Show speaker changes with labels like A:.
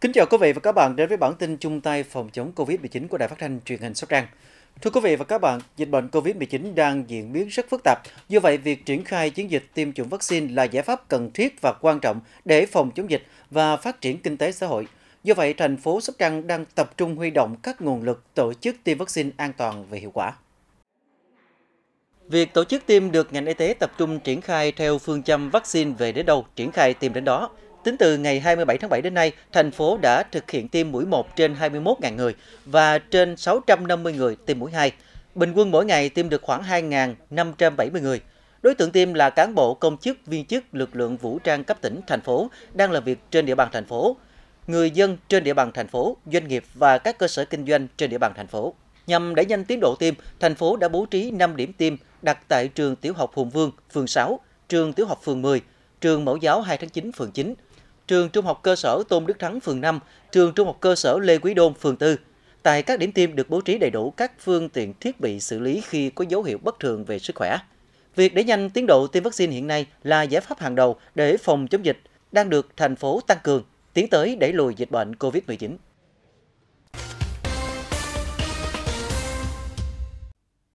A: Kính chào quý vị và các bạn đến với bản tin chung tay phòng chống COVID-19 của Đài Phát thanh Truyền hình Sóc Trăng. Thưa quý vị và các bạn, dịch bệnh COVID-19 đang diễn biến rất phức tạp. Do vậy, việc triển khai chiến dịch tiêm chủng vaccine là giải pháp cần thiết và quan trọng để phòng chống dịch và phát triển kinh tế xã hội. Do vậy, thành phố Sóc Trăng đang tập trung huy động các nguồn lực tổ chức tiêm vaccine an toàn và hiệu quả. Việc tổ chức tiêm được ngành y tế tập trung triển khai theo phương châm vaccine về đến đâu, triển khai tiêm đến đó. Tính từ ngày 27 tháng 7 đến nay, thành phố đã thực hiện tiêm mũi 1 trên 21.000 người và trên 650 người tiêm mũi 2. Bình quân mỗi ngày tiêm được khoảng 2.570 người. Đối tượng tiêm là cán bộ, công chức, viên chức, lực lượng vũ trang cấp tỉnh, thành phố đang làm việc trên địa bàn thành phố, người dân trên địa bàn thành phố, doanh nghiệp và các cơ sở kinh doanh trên địa bàn thành phố. Nhằm đẩy nhanh tiến độ tiêm, thành phố đã bố trí 5 điểm tiêm đặt tại trường tiểu học Hùng Vương, phường 6, trường tiểu học phường 10, trường mẫu giáo 2 tháng 9, phường 9, trường Trung học cơ sở Tôn Đức Thắng phường 5, trường Trung học cơ sở Lê Quý Đôn phường 4. Tại các điểm tiêm được bố trí đầy đủ các phương tiện thiết bị xử lý khi có dấu hiệu bất thường về sức khỏe. Việc đẩy nhanh tiến độ tiêm vaccine hiện nay là giải pháp hàng đầu để phòng chống dịch, đang được thành phố tăng cường, tiến tới đẩy lùi dịch bệnh COVID-19.